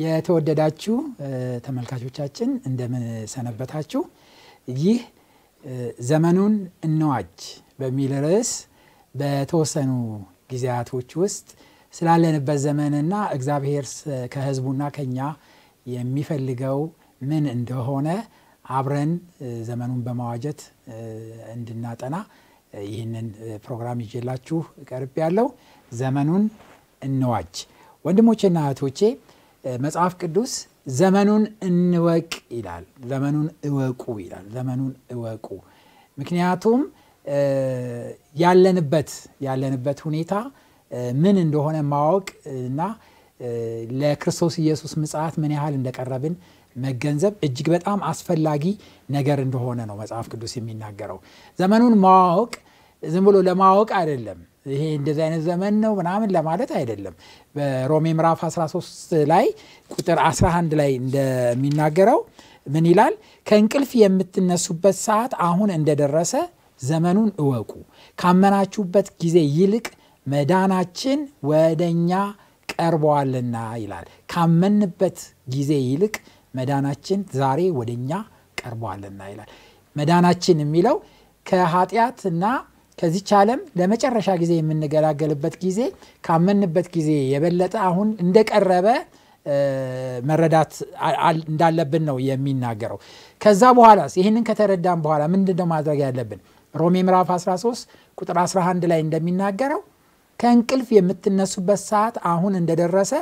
የተወደዳችሁ ተመልካቾቻችን እንደምን ሰነበታችሁ። ይህ ዘመኑን እንዋጅ በሚል ርዕስ በተወሰኑ ጊዜያቶች ውስጥ ስላለንበት ዘመንና እግዚአብሔር ከህዝቡና ከኛ የሚፈልገው ምን እንደሆነ አብረን ዘመኑን በማዋጀት እንድናጠና ይህንን ፕሮግራም ይጀላችሁ ቀርብ ያለው ዘመኑን እንዋጅ። ወንድሞቼና እህቶቼ መጽሐፍ ቅዱስ ዘመኑን እንወቅ ይላል። ዘመኑን እወቁ ይላል። ዘመኑን እወቁ ምክንያቱም ያለንበት ያለንበት ሁኔታ ምን እንደሆነ ማወቅ እና ለክርስቶስ ኢየሱስ ምጽት ምን ያህል እንደቀረብን መገንዘብ እጅግ በጣም አስፈላጊ ነገር እንደሆነ ነው መጽሐፍ ቅዱስ የሚናገረው። ዘመኑን ማወቅ ዝም ብሎ ለማወቅ አይደለም። ይሄ እንደዚህ አይነት ዘመን ነው ምናምን ለማለት አይደለም። በሮሜ ምዕራፍ 13 ላይ ቁጥር 11 ላይ እንደሚናገረው ምን ይላል? ከእንቅልፍ የምትነሱበት ሰዓት አሁን እንደደረሰ ዘመኑን እወቁ። ካመናችሁበት ጊዜ ይልቅ መዳናችን ወደኛ ቀርበዋልና ይላል። ካመንበት ጊዜ ይልቅ መዳናችን ዛሬ ወደኛ ቀርበዋልና ይላል። መዳናችን የሚለው ከኃጢአትና ከዚች ዓለም ለመጨረሻ ጊዜ የምንገላገልበት ጊዜ ካመንበት ጊዜ የበለጠ አሁን እንደቀረበ መረዳት እንዳለብን ነው የሚናገረው። ከዛ በኋላ ይህንን ከተረዳን በኋላ ምንድን ነው ማድረግ ያለብን? ሮሜ ምዕራፍ 13 ቁጥር 11 ላይ እንደሚናገረው ከእንቅልፍ የምትነሱበት ሰዓት አሁን እንደደረሰ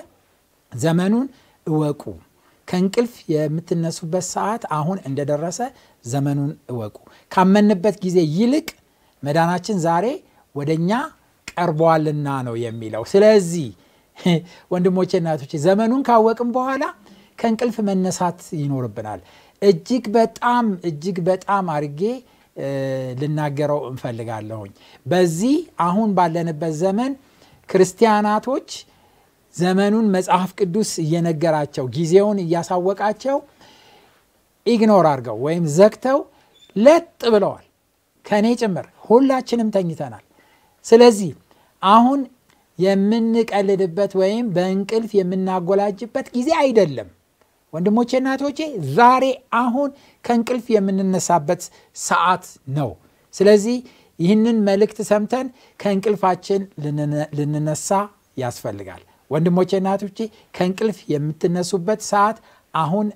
ዘመኑን እወቁ። ከእንቅልፍ የምትነሱበት ሰዓት አሁን እንደደረሰ ዘመኑን እወቁ። ካመንበት ጊዜ ይልቅ መዳናችን ዛሬ ወደ እኛ ቀርቧልና ነው የሚለው። ስለዚህ ወንድሞቼና እህቶቼ ዘመኑን ካወቅም በኋላ ከእንቅልፍ መነሳት ይኖርብናል። እጅግ በጣም እጅግ በጣም አድርጌ ልናገረው እንፈልጋለሁኝ። በዚህ አሁን ባለንበት ዘመን ክርስቲያናቶች ዘመኑን መጽሐፍ ቅዱስ እየነገራቸው ጊዜውን እያሳወቃቸው ኢግኖር አድርገው ወይም ዘግተው ለጥ ብለዋል። ከእኔ ጭምር ሁላችንም ተኝተናል። ስለዚህ አሁን የምንቀልድበት ወይም በእንቅልፍ የምናጎላጅበት ጊዜ አይደለም። ወንድሞቼ እናቶቼ፣ ዛሬ አሁን ከእንቅልፍ የምንነሳበት ሰዓት ነው። ስለዚህ ይህንን መልእክት ሰምተን ከእንቅልፋችን ልንነሳ ያስፈልጋል። ወንድሞቼ እናቶቼ፣ ከእንቅልፍ የምትነሱበት ሰዓት አሁን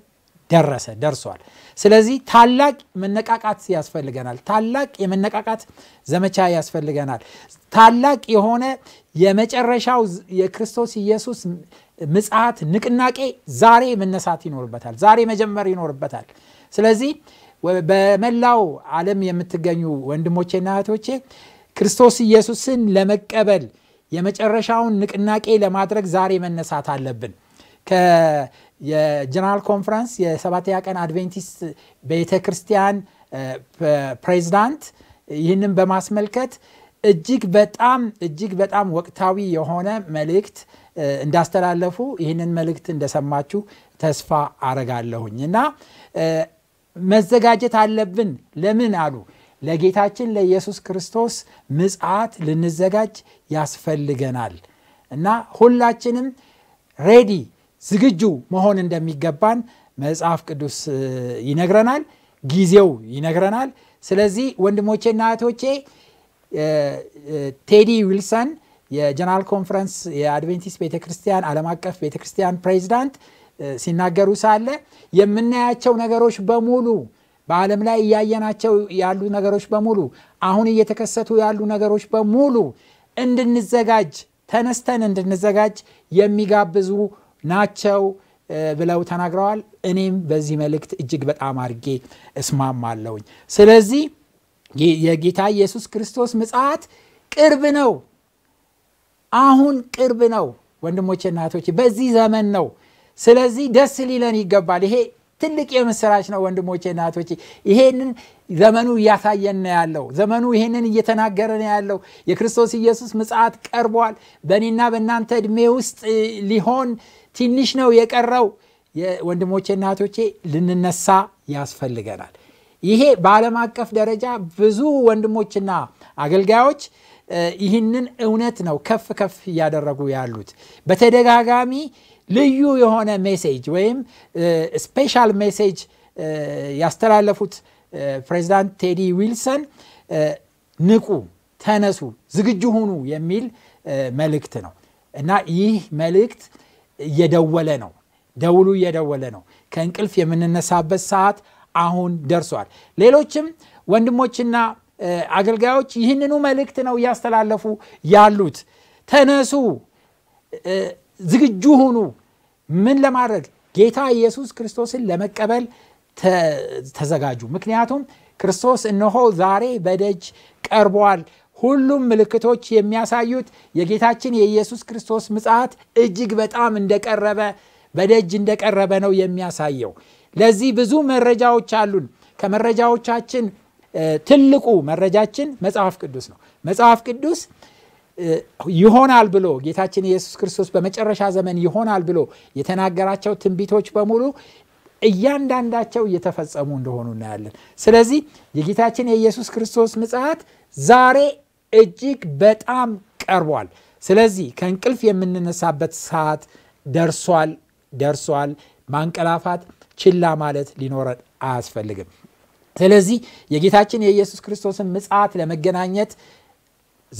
ደረሰ ደርሷል። ስለዚህ ታላቅ መነቃቃት ያስፈልገናል። ታላቅ የመነቃቃት ዘመቻ ያስፈልገናል። ታላቅ የሆነ የመጨረሻው የክርስቶስ ኢየሱስ ምጽት ንቅናቄ ዛሬ መነሳት ይኖርበታል። ዛሬ መጀመር ይኖርበታል። ስለዚህ በመላው ዓለም የምትገኙ ወንድሞቼና እህቶቼ ክርስቶስ ኢየሱስን ለመቀበል የመጨረሻውን ንቅናቄ ለማድረግ ዛሬ መነሳት አለብን። የጀነራል ኮንፈረንስ የሰባተኛ ቀን አድቬንቲስት ቤተ ክርስቲያን ፕሬዚዳንት ይህንን በማስመልከት እጅግ በጣም እጅግ በጣም ወቅታዊ የሆነ መልእክት እንዳስተላለፉ ይህንን መልእክት እንደሰማችሁ ተስፋ አረጋለሁኝ እና መዘጋጀት አለብን ለምን አሉ ለጌታችን ለኢየሱስ ክርስቶስ ምጽአት ልንዘጋጅ ያስፈልገናል እና ሁላችንም ሬዲ ዝግጁ መሆን እንደሚገባን መጽሐፍ ቅዱስ ይነግረናል፣ ጊዜው ይነግረናል። ስለዚህ ወንድሞቼና እህቶቼ ቴዲ ዊልሰን የጀነራል ኮንፈረንስ የአድቬንቲስት ቤተክርስቲያን ዓለም አቀፍ ቤተክርስቲያን ፕሬዚዳንት ሲናገሩ ሳለ የምናያቸው ነገሮች በሙሉ በዓለም ላይ እያየናቸው ያሉ ነገሮች በሙሉ አሁን እየተከሰቱ ያሉ ነገሮች በሙሉ እንድንዘጋጅ ተነስተን እንድንዘጋጅ የሚጋብዙ ናቸው ብለው ተናግረዋል። እኔም በዚህ መልእክት እጅግ በጣም አድርጌ እስማማለሁኝ። ስለዚህ የጌታ ኢየሱስ ክርስቶስ ምጽት ቅርብ ነው። አሁን ቅርብ ነው ወንድሞቼ እናቶች በዚህ ዘመን ነው። ስለዚህ ደስ ሊለን ይገባል። ይሄ ትልቅ የምስራች ነው ወንድሞቼ እናቶች ይሄንን ዘመኑ እያሳየን ያለው። ዘመኑ ይሄንን እየተናገረ ያለው። የክርስቶስ ኢየሱስ ምጽት ቀርቧል። በእኔና በእናንተ ዕድሜ ውስጥ ሊሆን ትንሽ ነው የቀረው። ወንድሞቼ እናቶቼ ልንነሳ ያስፈልገናል። ይሄ በዓለም አቀፍ ደረጃ ብዙ ወንድሞችና አገልጋዮች ይህንን እውነት ነው ከፍ ከፍ እያደረጉ ያሉት። በተደጋጋሚ ልዩ የሆነ ሜሴጅ ወይም ስፔሻል ሜሴጅ ያስተላለፉት ፕሬዚዳንት ቴዲ ዊልሰን ንቁ፣ ተነሱ፣ ዝግጁ ሁኑ የሚል መልእክት ነው እና ይህ መልእክት እየደወለ ነው። ደውሉ እየደወለ ነው። ከእንቅልፍ የምንነሳበት ሰዓት አሁን ደርሷል። ሌሎችም ወንድሞችና አገልጋዮች ይህንኑ መልእክት ነው እያስተላለፉ ያሉት። ተነሱ፣ ዝግጁ ሁኑ። ምን ለማድረግ ጌታ ኢየሱስ ክርስቶስን ለመቀበል ተዘጋጁ። ምክንያቱም ክርስቶስ እነሆ ዛሬ በደጅ ቀርቧል። ሁሉም ምልክቶች የሚያሳዩት የጌታችን የኢየሱስ ክርስቶስ ምጽት እጅግ በጣም እንደቀረበ በደጅ እንደቀረበ ነው የሚያሳየው። ለዚህ ብዙ መረጃዎች አሉን። ከመረጃዎቻችን ትልቁ መረጃችን መጽሐፍ ቅዱስ ነው። መጽሐፍ ቅዱስ ይሆናል ብሎ ጌታችን ኢየሱስ ክርስቶስ በመጨረሻ ዘመን ይሆናል ብሎ የተናገራቸው ትንቢቶች በሙሉ እያንዳንዳቸው እየተፈጸሙ እንደሆኑ እናያለን። ስለዚህ የጌታችን የኢየሱስ ክርስቶስ ምጽት ዛሬ እጅግ በጣም ቀርቧል። ስለዚህ ከእንቅልፍ የምንነሳበት ሰዓት ደርሷል ደርሷል። ማንቀላፋት፣ ችላ ማለት ሊኖረን አያስፈልግም። ስለዚህ የጌታችን የኢየሱስ ክርስቶስን ምጽት ለመገናኘት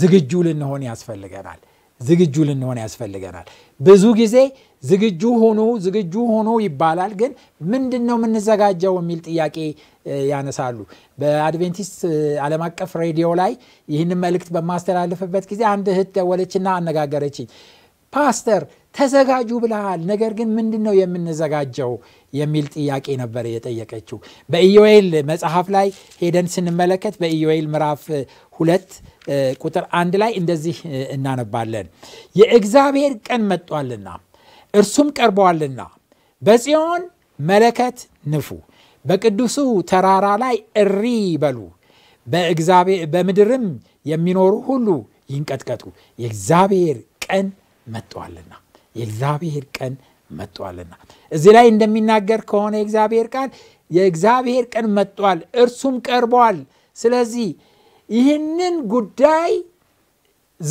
ዝግጁ ልንሆን ያስፈልገናል። ዝግጁ ልንሆን ያስፈልገናል። ብዙ ጊዜ ዝግጁ ሆኖ ዝግጁ ሆኖ ይባላል። ግን ምንድን ነው የምንዘጋጀው የሚል ጥያቄ ያነሳሉ። በአድቬንቲስት ዓለም አቀፍ ሬዲዮ ላይ ይህንን መልእክት በማስተላልፍበት ጊዜ አንድ እህት ደወለችና አነጋገረችኝ። ፓስተር ተዘጋጁ ብለሃል፣ ነገር ግን ምንድን ነው የምንዘጋጀው የሚል ጥያቄ ነበር የጠየቀችው። በኢዮኤል መጽሐፍ ላይ ሄደን ስንመለከት በኢዮኤል ምዕራፍ ሁለት ቁጥር አንድ ላይ እንደዚህ እናነባለን የእግዚአብሔር ቀን መጧልና እርሱም ቀርበዋልና በጽዮን መለከት ንፉ፣ በቅዱሱ ተራራ ላይ እሪ በሉ፣ በምድርም የሚኖሩ ሁሉ ይንቀጥቀጡ፣ የእግዚአብሔር ቀን መጥቷልና የእግዚአብሔር ቀን መጥቷልና። እዚህ ላይ እንደሚናገር ከሆነ የእግዚአብሔር ቃል የእግዚአብሔር ቀን መጥቷል፣ እርሱም ቀርቧል ስለዚህ ይህንን ጉዳይ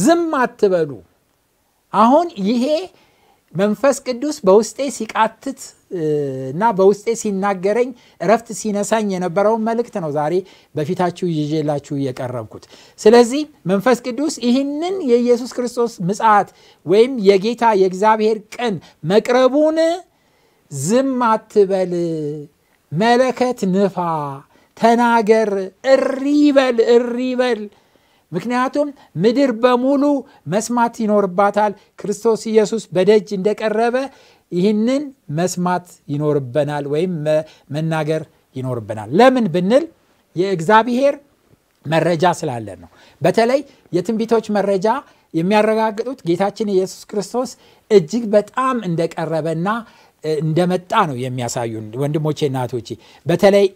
ዝም አትበሉ። አሁን ይሄ መንፈስ ቅዱስ በውስጤ ሲቃትት እና በውስጤ ሲናገረኝ እረፍት ሲነሳኝ የነበረውን መልእክት ነው ዛሬ በፊታችሁ ይዤላችሁ የቀረብኩት። ስለዚህ መንፈስ ቅዱስ ይህንን የኢየሱስ ክርስቶስ ምጽት ወይም የጌታ የእግዚአብሔር ቀን መቅረቡን ዝም አትበል፣ መለከት ንፋ፣ ተናገር፣ እሪ በል እሪ በል ምክንያቱም ምድር በሙሉ መስማት ይኖርባታል ክርስቶስ ኢየሱስ በደጅ እንደቀረበ ይህንን መስማት ይኖርበናል ወይም መናገር ይኖርብናል። ለምን ብንል የእግዚአብሔር መረጃ ስላለን ነው በተለይ የትንቢቶች መረጃ የሚያረጋግጡት ጌታችን ኢየሱስ ክርስቶስ እጅግ በጣም እንደቀረበና እንደመጣ ነው የሚያሳዩን ወንድሞቼ እናቶቼ በተለይ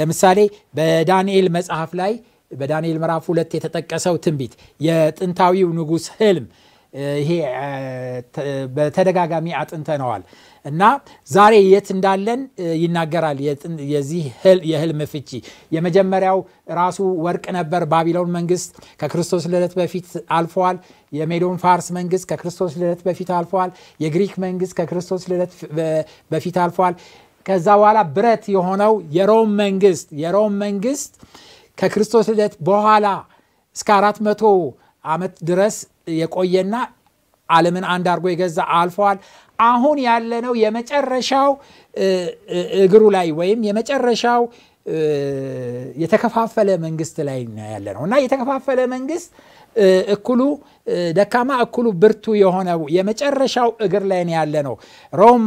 ለምሳሌ በዳንኤል መጽሐፍ ላይ በዳንኤል ምዕራፍ ሁለት የተጠቀሰው ትንቢት የጥንታዊው ንጉሥ ህልም ይሄ በተደጋጋሚ አጥንተነዋል እና ዛሬ የት እንዳለን ይናገራል። የዚህ የህልም ፍቺ የመጀመሪያው ራሱ ወርቅ ነበር። ባቢሎን መንግስት ከክርስቶስ ልደት በፊት አልፈዋል። የሜዶን ፋርስ መንግስት ከክርስቶስ ልደት በፊት አልፈዋል። የግሪክ መንግስት ከክርስቶስ ልደት በፊት አልፈዋል። ከዛ በኋላ ብረት የሆነው የሮም መንግስት የሮም መንግስት ከክርስቶስ ልደት በኋላ እስከ አራት መቶ ዓመት ድረስ የቆየና ዓለምን አንድ አድርጎ የገዛ አልፈዋል። አሁን ያለነው የመጨረሻው እግሩ ላይ ወይም የመጨረሻው የተከፋፈለ መንግስት ላይ ያለ ነው እና የተከፋፈለ መንግስት እኩሉ ደካማ እኩሉ ብርቱ የሆነ የመጨረሻው እግር ላይ ያለ ነው። ሮም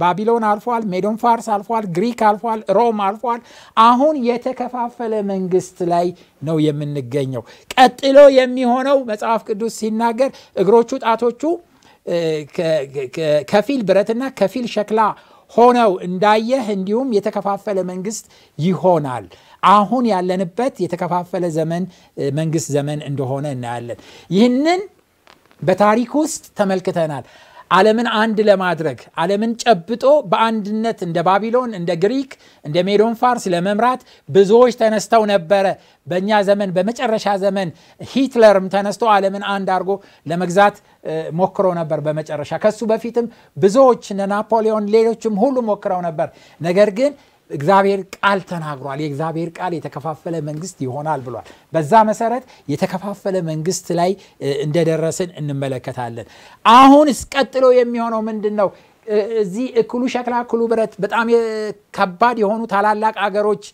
ባቢሎን አልፏል፣ ሜዶን ፋርስ አልፏል፣ ግሪክ አልፏል፣ ሮም አልፏል። አሁን የተከፋፈለ መንግስት ላይ ነው የምንገኘው። ቀጥሎ የሚሆነው መጽሐፍ ቅዱስ ሲናገር እግሮቹ ጣቶቹ ከፊል ብረትና ከፊል ሸክላ ሆነው እንዳየህ እንዲሁም የተከፋፈለ መንግስት ይሆናል። አሁን ያለንበት የተከፋፈለ ዘመን መንግስት ዘመን እንደሆነ እናያለን። ይህንን በታሪክ ውስጥ ተመልክተናል። ዓለምን አንድ ለማድረግ ዓለምን ጨብጦ በአንድነት እንደ ባቢሎን፣ እንደ ግሪክ፣ እንደ ሜዶን ፋርስ ለመምራት ብዙዎች ተነስተው ነበረ። በእኛ ዘመን በመጨረሻ ዘመን ሂትለርም ተነስቶ ዓለምን አንድ አድርጎ ለመግዛት ሞክሮ ነበር። በመጨረሻ ከሱ በፊትም ብዙዎች ናፖሊዮን፣ ሌሎችም ሁሉ ሞክረው ነበር ነገር ግን እግዚአብሔር ቃል ተናግሯል። የእግዚአብሔር ቃል የተከፋፈለ መንግስት ይሆናል ብሏል። በዛ መሰረት የተከፋፈለ መንግስት ላይ እንደደረስን እንመለከታለን። አሁን እስቀጥሎ የሚሆነው ምንድን ነው? እዚህ እክሉ ሸክላ እክሉ ብረት በጣም ከባድ የሆኑ ታላላቅ አገሮች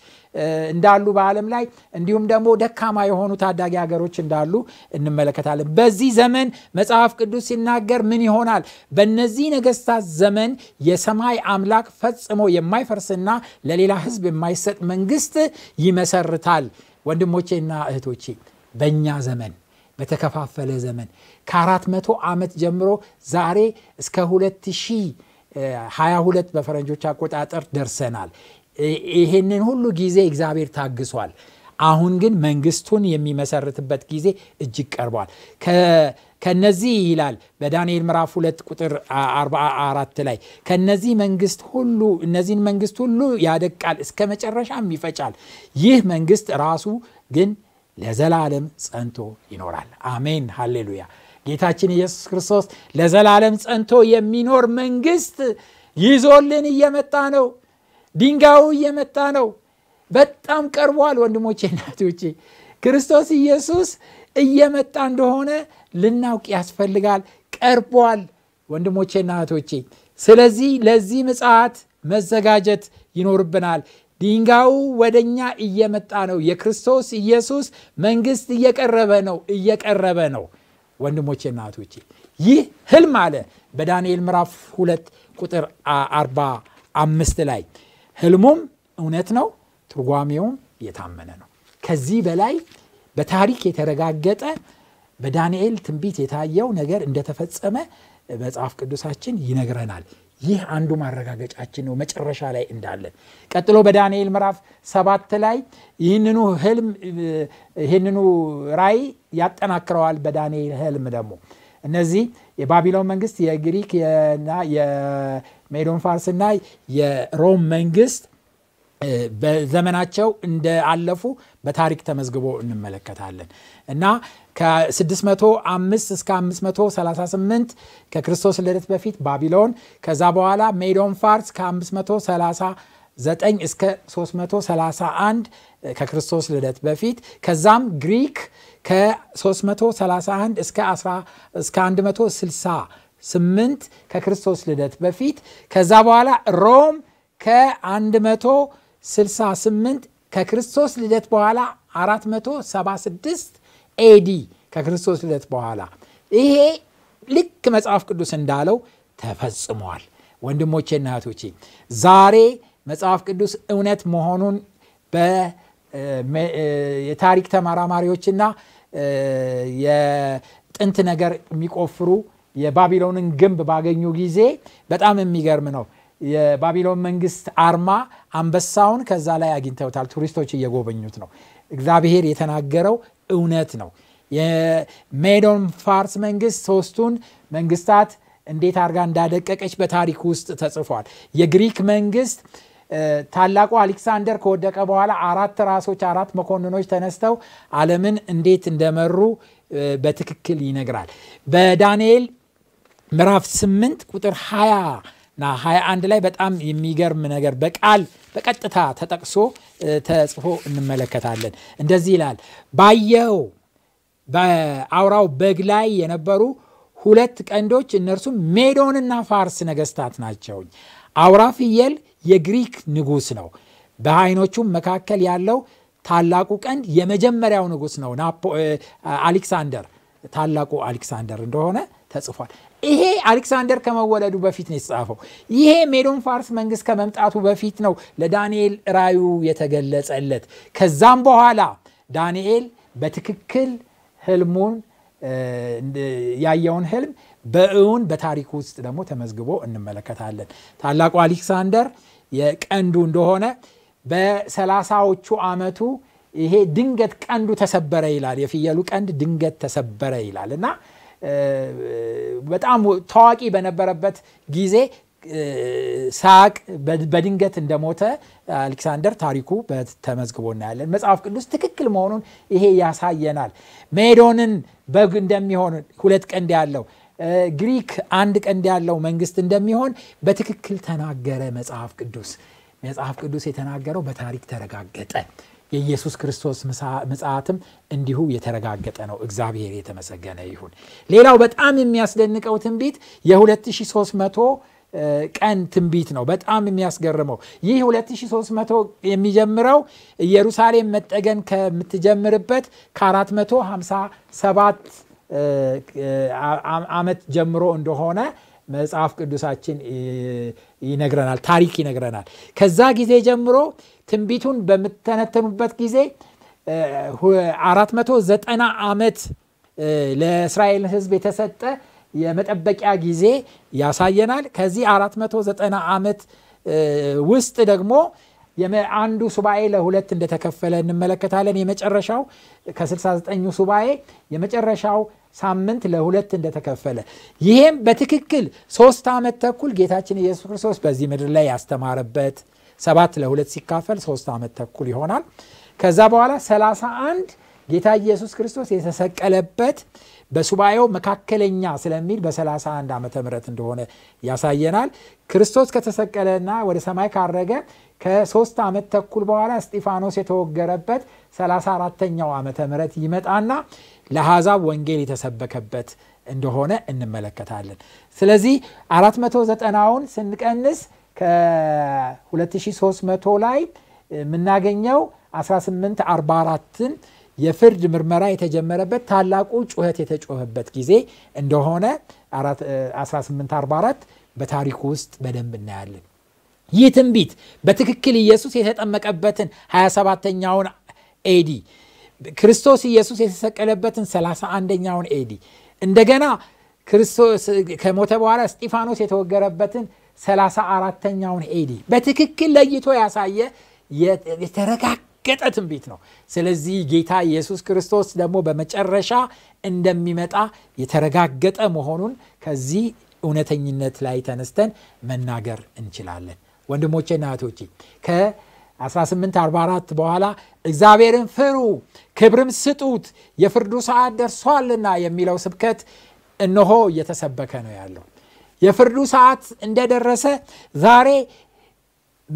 እንዳሉ በዓለም ላይ እንዲሁም ደግሞ ደካማ የሆኑ ታዳጊ ሀገሮች እንዳሉ እንመለከታለን። በዚህ ዘመን መጽሐፍ ቅዱስ ሲናገር ምን ይሆናል? በእነዚህ ነገስታት ዘመን የሰማይ አምላክ ፈጽሞ የማይፈርስና ለሌላ ህዝብ የማይሰጥ መንግስት ይመሰርታል። ወንድሞቼና እህቶቼ በእኛ ዘመን በተከፋፈለ ዘመን ከአራት መቶ ዓመት ጀምሮ ዛሬ እስከ 2022 በፈረንጆች አቆጣጠር ደርሰናል። ይህንን ሁሉ ጊዜ እግዚአብሔር ታግሷል። አሁን ግን መንግስቱን የሚመሰርትበት ጊዜ እጅግ ቀርቧል። ከነዚህ ይላል በዳንኤል ምዕራፍ 2 ቁጥር 44 ላይ ከነዚህ መንግስት ሁሉ እነዚህን መንግስት ሁሉ ያደቃል፣ እስከ መጨረሻም ይፈጫል። ይህ መንግስት ራሱ ግን ለዘላለም ጸንቶ ይኖራል። አሜን፣ ሃሌሉያ። ጌታችን ኢየሱስ ክርስቶስ ለዘላለም ጸንቶ የሚኖር መንግስት ይዞልን እየመጣ ነው ድንጋዩ እየመጣ ነው በጣም ቀርቧል ወንድሞቼ እናቶቼ ክርስቶስ ኢየሱስ እየመጣ እንደሆነ ልናውቅ ያስፈልጋል ቀርቧል ወንድሞቼ እናቶቼ ስለዚህ ለዚህ ምጽት መዘጋጀት ይኖርብናል ድንጋዩ ወደኛ እየመጣ ነው የክርስቶስ ኢየሱስ መንግስት እየቀረበ ነው እየቀረበ ነው ና እህቶቼ ይህ ህልም አለ በዳንኤል ምዕራፍ ሁለት ቁጥር አርባ አምስት ላይ ህልሙም እውነት ነው ትርጓሜውም የታመነ ነው ከዚህ በላይ በታሪክ የተረጋገጠ በዳንኤል ትንቢት የታየው ነገር እንደተፈጸመ መጽሐፍ ቅዱሳችን ይነግረናል ይህ አንዱ ማረጋገጫችን ነው መጨረሻ ላይ እንዳለን። ቀጥሎ በዳንኤል ምዕራፍ ሰባት ላይ ይህንኑ ህልም ይህንኑ ራይ ያጠናክረዋል። በዳንኤል ህልም ደግሞ እነዚህ የባቢሎን መንግስት፣ የግሪክ የሜዶን ና የሮም መንግስት በዘመናቸው አለፉ በታሪክ ተመዝግቦ እንመለከታለን እና ከ605 እስከ 538 ከክርስቶስ ልደት በፊት ባቢሎን፣ ከዛ በኋላ ሜዶን ፋርስ ከ539 እስከ 331 ከክርስቶስ ልደት በፊት ከዛም ግሪክ ከ331 እስከ 168 ከክርስቶስ ልደት በፊት ከዛ በኋላ ሮም ከ168 ከክርስቶስ ልደት በኋላ 476 ኤዲ ከክርስቶስ ልደት በኋላ ይሄ ልክ መጽሐፍ ቅዱስ እንዳለው ተፈጽሟል። ወንድሞቼና እህቶቼ ዛሬ መጽሐፍ ቅዱስ እውነት መሆኑን የታሪክ ተመራማሪዎችና የጥንት ነገር የሚቆፍሩ የባቢሎንን ግንብ ባገኙ ጊዜ በጣም የሚገርም ነው። የባቢሎን መንግስት አርማ አንበሳውን ከዛ ላይ አግኝተውታል። ቱሪስቶች እየጎበኙት ነው። እግዚአብሔር የተናገረው እውነት ነው የሜዶን ፋርስ መንግስት ሶስቱን መንግስታት እንዴት አድርጋ እንዳደቀቀች በታሪክ ውስጥ ተጽፏል የግሪክ መንግስት ታላቁ አሌክሳንደር ከወደቀ በኋላ አራት ራሶች አራት መኮንኖች ተነስተው አለምን እንዴት እንደመሩ በትክክል ይነግራል በዳንኤል ምዕራፍ 8 ቁጥር 20 እና 21 ላይ በጣም የሚገርም ነገር በቃል በቀጥታ ተጠቅሶ ተጽፎ እንመለከታለን። እንደዚህ ይላል፣ ባየው በአውራው በግ ላይ የነበሩ ሁለት ቀንዶች፣ እነርሱም ሜዶንና ፋርስ ነገስታት ናቸው። አውራ ፍየል የግሪክ ንጉስ ነው። በሃይኖቹም መካከል ያለው ታላቁ ቀንድ የመጀመሪያው ንጉስ ነው፣ አሌክሳንደር ታላቁ አሌክሳንደር እንደሆነ ተጽፏል። ይሄ አሌክሳንደር ከመወለዱ በፊት ነው የተጻፈው። ይሄ ሜዶን ፋርስ መንግስት ከመምጣቱ በፊት ነው ለዳንኤል ራዩ የተገለጸለት። ከዛም በኋላ ዳንኤል በትክክል ህልሙን ያየውን ህልም በእውን በታሪኩ ውስጥ ደግሞ ተመዝግቦ እንመለከታለን። ታላቁ አሌክሳንደር የቀንዱ እንደሆነ በሰላሳዎቹ አመቱ ይሄ ድንገት ቀንዱ ተሰበረ ይላል። የፍየሉ ቀንድ ድንገት ተሰበረ ይላል እና በጣም ታዋቂ በነበረበት ጊዜ ሳቅ በድንገት እንደሞተ አሌክሳንደር ታሪኩ ተመዝግቦ እናያለን። መጽሐፍ ቅዱስ ትክክል መሆኑን ይሄ ያሳየናል። ሜዶንን በግ እንደሚሆን ሁለት ቀንድ ያለው ግሪክ አንድ ቀንድ ያለው መንግስት እንደሚሆን በትክክል ተናገረ መጽሐፍ ቅዱስ። መጽሐፍ ቅዱስ የተናገረው በታሪክ ተረጋገጠ። የኢየሱስ ክርስቶስ ምጽአትም እንዲሁ የተረጋገጠ ነው። እግዚአብሔር የተመሰገነ ይሁን። ሌላው በጣም የሚያስደንቀው ትንቢት የ2300 ቀን ትንቢት ነው። በጣም የሚያስገርመው ይህ 2300 የሚጀምረው ኢየሩሳሌም መጠገን ከምትጀምርበት ከ457 ዓመት ጀምሮ እንደሆነ መጽሐፍ ቅዱሳችን ይነግረናል፣ ታሪክ ይነግረናል። ከዛ ጊዜ ጀምሮ ትንቢቱን በምተነተኑበት ጊዜ 490 ዓመት ለእስራኤል ህዝብ የተሰጠ የመጠበቂያ ጊዜ ያሳየናል። ከዚህ 490 ዓመት ውስጥ ደግሞ አንዱ ሱባኤ ለሁለት እንደተከፈለ እንመለከታለን። የመጨረሻው ከ 69 ሱባኤ የመጨረሻው ሳምንት ለሁለት እንደተከፈለ ይህም በትክክል ሶስት ዓመት ተኩል ጌታችን ኢየሱስ ክርስቶስ በዚህ ምድር ላይ ያስተማረበት ሰባት ለሁለት ሲካፈል ሶስት ዓመት ተኩል ይሆናል። ከዛ በኋላ 31 ጌታ ኢየሱስ ክርስቶስ የተሰቀለበት በሱባኤው መካከለኛ ስለሚል በ31 ዓመተ ምህረት እንደሆነ ያሳየናል። ክርስቶስ ከተሰቀለና ወደ ሰማይ ካረገ ከሶስት ዓመት ተኩል በኋላ እስጢፋኖስ የተወገረበት 34ተኛው ዓመተ ምህረት ይመጣና ለአሕዛብ ወንጌል የተሰበከበት እንደሆነ እንመለከታለን። ስለዚህ 490ውን ስንቀንስ ከ2300 ላይ የምናገኘው 1844ን የፍርድ ምርመራ የተጀመረበት ታላቁ ጩኸት የተጮኸበት ጊዜ እንደሆነ 1844 በታሪኩ ውስጥ በደንብ እናያለን። ይህ ትንቢት በትክክል ኢየሱስ የተጠመቀበትን 27ተኛውን ኤዲ ክርስቶስ ኢየሱስ የተሰቀለበትን 31ኛውን ኤዲ እንደገና ክርስቶስ ከሞተ በኋላ እስጢፋኖስ የተወገረበትን 34ተኛውን ኤዲ በትክክል ለይቶ ያሳየ የተረጋጋ የተረጋገጠ ትንቢት ነው። ስለዚህ ጌታ ኢየሱስ ክርስቶስ ደግሞ በመጨረሻ እንደሚመጣ የተረጋገጠ መሆኑን ከዚህ እውነተኝነት ላይ ተነስተን መናገር እንችላለን። ወንድሞቼና እህቶቼ ከ1844 በኋላ እግዚአብሔርን ፍሩ፣ ክብርም ስጡት፣ የፍርዱ ሰዓት ደርሷልና የሚለው ስብከት እነሆ እየተሰበከ ነው ያለው። የፍርዱ ሰዓት እንደደረሰ ዛሬ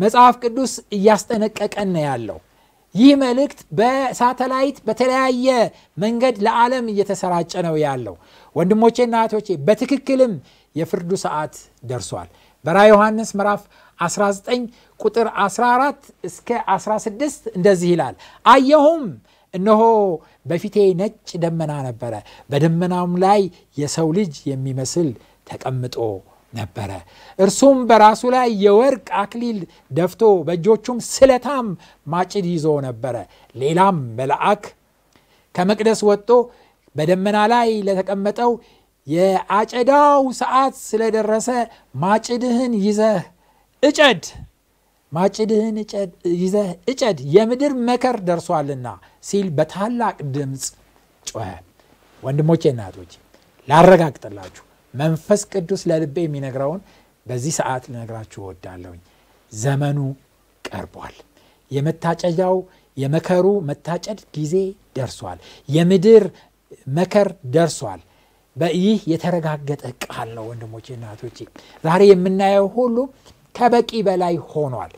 መጽሐፍ ቅዱስ እያስጠነቀቀን ያለው። ይህ መልእክት በሳተላይት በተለያየ መንገድ ለዓለም እየተሰራጨ ነው ያለው። ወንድሞቼና እህቶቼ በትክክልም የፍርዱ ሰዓት ደርሷል። በራ ዮሐንስ ምዕራፍ 19 ቁጥር 14 እስከ 16 እንደዚህ ይላል። አየሁም እነሆ በፊቴ ነጭ ደመና ነበረ፣ በደመናውም ላይ የሰው ልጅ የሚመስል ተቀምጦ ነበረ። እርሱም በራሱ ላይ የወርቅ አክሊል ደፍቶ በእጆቹም ስለታም ማጭድ ይዞ ነበረ። ሌላም መልአክ ከመቅደስ ወጥቶ በደመና ላይ ለተቀመጠው የአጨዳው ሰዓት ስለደረሰ ማጭድህን ይዘህ እጨድ፣ ማጭድህን ይዘህ እጨድ፣ የምድር መከር ደርሷልና ሲል በታላቅ ድምፅ ጮኸ። ወንድሞቼ እናቶች ላረጋግጥላችሁ መንፈስ ቅዱስ ለልቤ የሚነግረውን በዚህ ሰዓት ልነግራችሁ እወዳለሁኝ። ዘመኑ ቀርቧል። የመታጨጃው የመከሩ መታጨድ ጊዜ ደርሷል። የምድር መከር ደርሷል። በይህ የተረጋገጠ ቃል ነው ወንድሞቼ እናቶች ዛሬ የምናየው ሁሉ ከበቂ በላይ ሆኗል።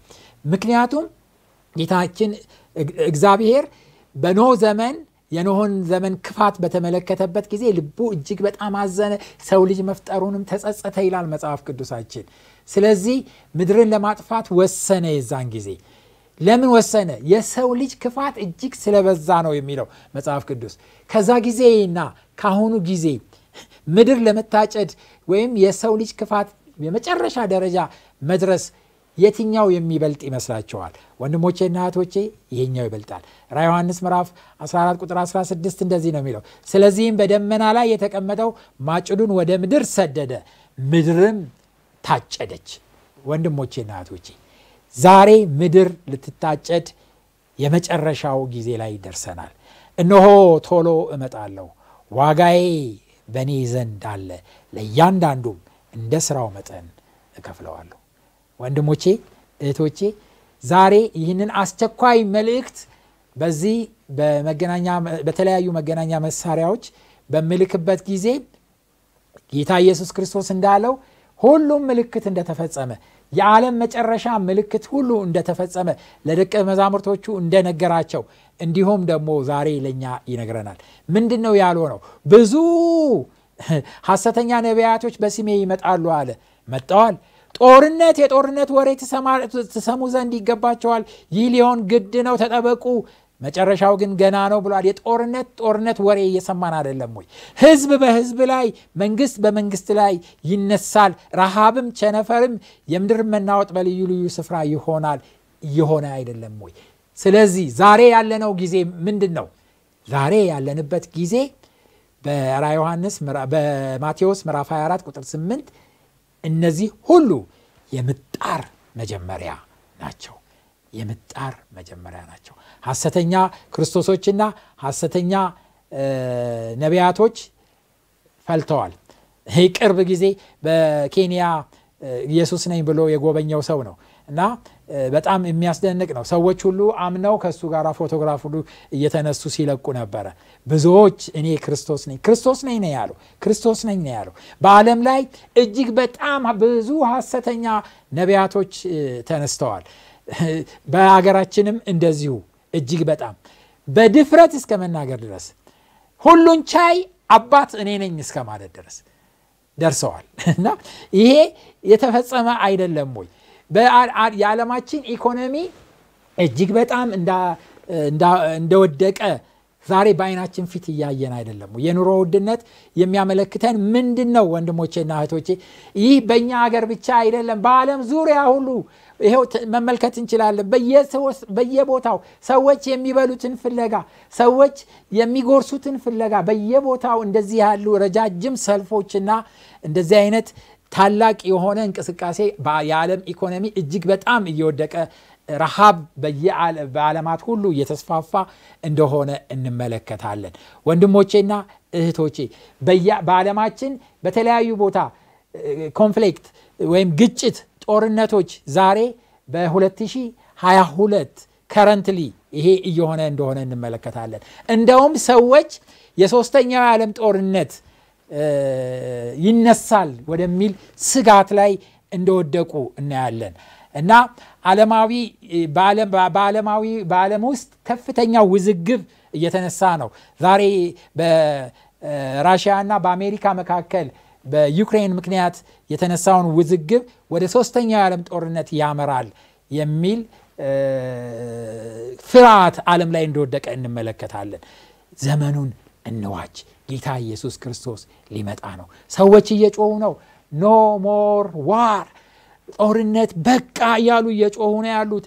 ምክንያቱም ጌታችን እግዚአብሔር በኖ ዘመን የኖሆን ዘመን ክፋት በተመለከተበት ጊዜ ልቡ እጅግ በጣም አዘነ፣ ሰው ልጅ መፍጠሩንም ተጸጸተ ይላል መጽሐፍ ቅዱሳችን። ስለዚህ ምድርን ለማጥፋት ወሰነ። የዛን ጊዜ ለምን ወሰነ? የሰው ልጅ ክፋት እጅግ ስለበዛ ነው የሚለው መጽሐፍ ቅዱስ። ከዛ ጊዜና ካሁኑ ጊዜ ምድር ለመታጨድ ወይም የሰው ልጅ ክፋት የመጨረሻ ደረጃ መድረስ የትኛው የሚበልጥ ይመስላችኋል? ና እህቶቼ ይሄኛው ይበልጣል። ራ ዮሐንስ ምዕራፍ 14 ቁጥር 16 እንደዚህ ነው የሚለው፣ ስለዚህም በደመና ላይ የተቀመጠው ማጭዱን ወደ ምድር ሰደደ፣ ምድርም ታጨደች። ና እህቶቼ ዛሬ ምድር ልትታጨድ የመጨረሻው ጊዜ ላይ ደርሰናል። እነሆ ቶሎ እመጣለሁ፣ ዋጋዬ በእኔ ዘንድ አለ፣ ለእያንዳንዱም እንደ ስራው መጠን እከፍለዋለሁ። ወንድሞቼ እህቶቼ ዛሬ ይህንን አስቸኳይ መልእክት በዚህ በተለያዩ መገናኛ መሳሪያዎች በምልክበት ጊዜ ጌታ ኢየሱስ ክርስቶስ እንዳለው ሁሉም ምልክት እንደተፈጸመ የዓለም መጨረሻ ምልክት ሁሉ እንደተፈጸመ ለደቀ መዛሙርቶቹ እንደነገራቸው እንዲሁም ደግሞ ዛሬ ለእኛ ይነግረናል። ምንድን ነው ያልሆነው ነው? ብዙ ሐሰተኛ ነቢያቶች በስሜ ይመጣሉ አለ። መጥተዋል። ጦርነት የጦርነት ወሬ ትሰሙ ዘንድ ይገባቸዋል። ይህ ሊሆን ግድ ነው፣ ተጠበቁ መጨረሻው ግን ገና ነው ብሏል። የጦርነት ጦርነት ወሬ እየሰማን አይደለም ወይ? ህዝብ በህዝብ ላይ፣ መንግስት በመንግስት ላይ ይነሳል። ረሃብም ቸነፈርም የምድር መናወጥ በልዩ ልዩ ስፍራ ይሆናል። እየሆነ አይደለም ወይ? ስለዚህ ዛሬ ያለነው ጊዜ ምንድን ነው? ዛሬ ያለንበት ጊዜ በራ ዮሐንስ በማቴዎስ ምዕራፍ 24 ቁጥር 8 እነዚህ ሁሉ የምጣር መጀመሪያ ናቸው። የምጣር መጀመሪያ ናቸው። ሐሰተኛ ክርስቶሶችና ሐሰተኛ ነቢያቶች ፈልተዋል። ይህ ቅርብ ጊዜ በኬንያ ኢየሱስ ነኝ ብሎ የጎበኘው ሰው ነው እና በጣም የሚያስደንቅ ነው። ሰዎች ሁሉ አምነው ከእሱ ጋር ፎቶግራፍ ሁሉ እየተነሱ ሲለቁ ነበረ። ብዙዎች እኔ ክርስቶስ ነኝ ክርስቶስ ነኝ ነው ያለው ክርስቶስ ነኝ ነው ያለው። በአለም ላይ እጅግ በጣም ብዙ ሀሰተኛ ነቢያቶች ተነስተዋል። በሀገራችንም እንደዚሁ እጅግ በጣም በድፍረት እስከ መናገር ድረስ ሁሉን ቻይ አባት እኔ ነኝ እስከ ማለት ድረስ ደርሰዋል እና ይሄ የተፈጸመ አይደለም ወይ? የዓለማችን ኢኮኖሚ እጅግ በጣም እንደወደቀ ዛሬ በአይናችን ፊት እያየን አይደለም። የኑሮ ውድነት የሚያመለክተን ምንድን ነው? ወንድሞቼና እህቶቼ ይህ በእኛ ሀገር ብቻ አይደለም፣ በዓለም ዙሪያ ሁሉ ይኸው መመልከት እንችላለን። በየቦታው ሰዎች የሚበሉትን ፍለጋ፣ ሰዎች የሚጎርሱትን ፍለጋ በየቦታው እንደዚህ ያሉ ረጃጅም ሰልፎችና እንደዚህ አይነት ታላቅ የሆነ እንቅስቃሴ የዓለም ኢኮኖሚ እጅግ በጣም እየወደቀ ረሃብ በዓለማት ሁሉ እየተስፋፋ እንደሆነ እንመለከታለን። ወንድሞቼና እህቶቼ በዓለማችን በተለያዩ ቦታ ኮንፍሊክት ወይም ግጭት፣ ጦርነቶች ዛሬ በ2022 ከረንትሊ ይሄ እየሆነ እንደሆነ እንመለከታለን። እንደውም ሰዎች የሶስተኛው የዓለም ጦርነት ይነሳል ወደሚል ስጋት ላይ እንደወደቁ እናያለን እና ዓለማዊ በዓለማዊ በዓለም ውስጥ ከፍተኛ ውዝግብ እየተነሳ ነው። ዛሬ በራሽያ ና በአሜሪካ መካከል በዩክሬን ምክንያት የተነሳውን ውዝግብ ወደ ሶስተኛው የዓለም ጦርነት ያመራል የሚል ፍርሃት ዓለም ላይ እንደወደቀ እንመለከታለን። ዘመኑን እንዋጅ። ጌታ ኢየሱስ ክርስቶስ ሊመጣ ነው። ሰዎች እየጮሁ ነው። ኖ ሞር ዋር ጦርነት በቃ እያሉ እየጮሁ ነው ያሉት።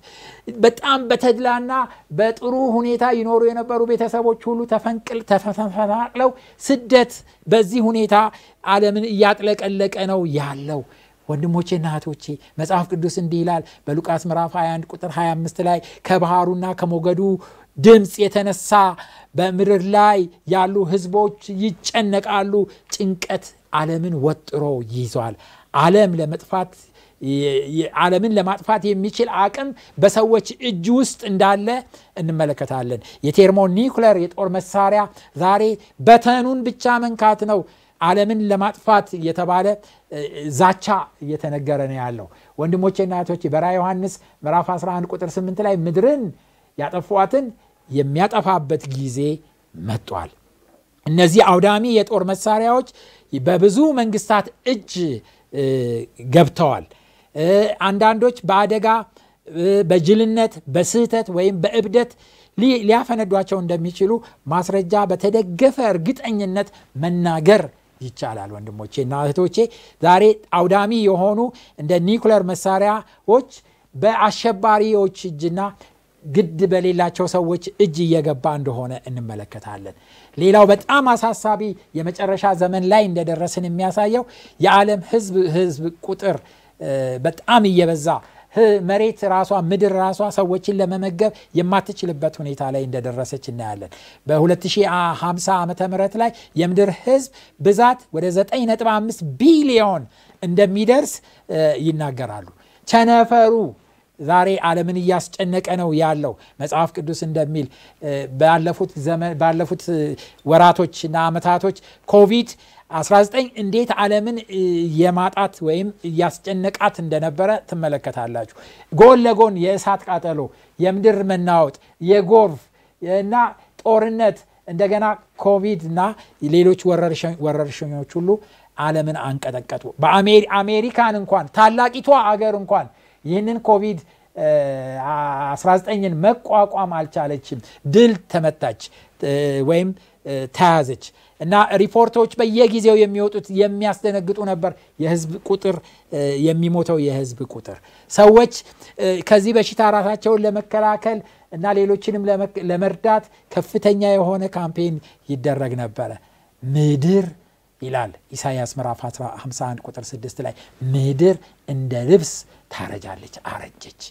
በጣም በተድላና በጥሩ ሁኔታ ይኖሩ የነበሩ ቤተሰቦች ሁሉ ተፈንቅል ተፈናቅለው ስደት በዚህ ሁኔታ አለምን እያጥለቀለቀ ነው ያለው። ና እህቶቼ መጽሐፍ ቅዱስ እንዲህ ይላል በሉቃስ ምዕራፍ 21 ቁጥር 25 ላይ ከባህሩና ከሞገዱ ድምፅ የተነሳ በምድር ላይ ያሉ ህዝቦች ይጨነቃሉ። ጭንቀት ዓለምን ወጥሮ ይዟል። ዓለም ለመጥፋት ዓለምን ለማጥፋት የሚችል አቅም በሰዎች እጅ ውስጥ እንዳለ እንመለከታለን። የቴርሞ ኒኩለር የጦር መሳሪያ ዛሬ በተኑን ብቻ መንካት ነው ዓለምን ለማጥፋት የተባለ ዛቻ እየተነገረ ነው ያለው። ና እህቶቼ በራ ዮሐንስ ምዕራፍ 11 ቁጥር 8 ላይ ምድርን ያጠፏትን የሚያጠፋበት ጊዜ መጧል። እነዚህ አውዳሚ የጦር መሳሪያዎች በብዙ መንግስታት እጅ ገብተዋል። አንዳንዶች በአደጋ በጅልነት፣ በስህተት ወይም በእብደት ሊያፈነዷቸው እንደሚችሉ ማስረጃ በተደገፈ እርግጠኝነት መናገር ይቻላል። ወንድሞቼ እና እህቶቼ ዛሬ አውዳሚ የሆኑ እንደ ኒኩለር መሳሪያዎች በአሸባሪዎች እጅና ግድ በሌላቸው ሰዎች እጅ እየገባ እንደሆነ እንመለከታለን። ሌላው በጣም አሳሳቢ የመጨረሻ ዘመን ላይ እንደደረስን የሚያሳየው የዓለም ህዝብ ህዝብ ቁጥር በጣም እየበዛ መሬት ራሷ ምድር ራሷ ሰዎችን ለመመገብ የማትችልበት ሁኔታ ላይ እንደደረሰች እናያለን። በ2050 ዓ ም ላይ የምድር ህዝብ ብዛት ወደ 9.5 ቢሊዮን እንደሚደርስ ይናገራሉ። ቸነፈሩ ዛሬ ዓለምን እያስጨነቀ ነው ያለው። መጽሐፍ ቅዱስ እንደሚል ባለፉት ዘመን ባለፉት ወራቶችና አመታቶች ኮቪድ 19 እንዴት ዓለምን የማጣት ወይም እያስጨነቃት እንደነበረ ትመለከታላችሁ። ጎን ለጎን የእሳት ቃጠሎ፣ የምድር መናወጥ፣ የጎርፍ እና ጦርነት እንደገና ኮቪድ እና ሌሎች ወረርሽኞች ሁሉ ዓለምን አንቀጠቀጡ። በአሜሪካን እንኳን ታላቂቷ አገር እንኳን ይህንን ኮቪድ 19ን መቋቋም አልቻለችም። ድል ተመታች ወይም ተያዘች እና ሪፖርቶች በየጊዜው የሚወጡት የሚያስደነግጡ ነበር። የህዝብ ቁጥር የሚሞተው የህዝብ ቁጥር ሰዎች ከዚህ በሽታ ራሳቸውን ለመከላከል እና ሌሎችንም ለመርዳት ከፍተኛ የሆነ ካምፔን ይደረግ ነበረ። ምድር ይላል ኢሳያስ ምዕራፍ 51 ቁጥር 6 ላይ ምድር እንደ ልብስ ታረጃለች አረጀች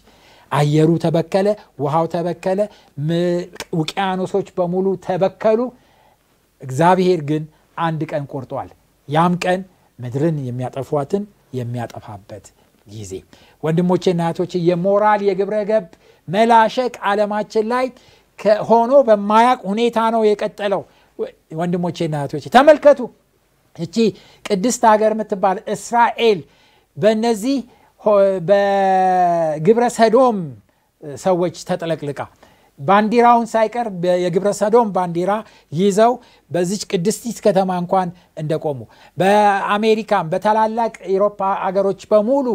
አየሩ ተበከለ ውሃው ተበከለ ውቅያኖሶች በሙሉ ተበከሉ እግዚአብሔር ግን አንድ ቀን ቆርጧል ያም ቀን ምድርን የሚያጠፏትን የሚያጠፋበት ጊዜ ወንድሞቼ እህቶች የሞራል የግብረ ገብ መላሸቅ አለማችን ላይ ሆኖ በማያቅ ሁኔታ ነው የቀጠለው ወንድሞቼ እህቶች ተመልከቱ እቺ ቅድስት ሀገር የምትባል እስራኤል በነዚህ በግብረ ሰዶም ሰዎች ተጥለቅልቃ ባንዲራውን ሳይቀር የግብረ ሰዶም ባንዲራ ይዘው በዚች ቅድስቲት ከተማ እንኳን እንደቆሙ በአሜሪካም በታላላቅ ኤሮፓ አገሮች በሙሉ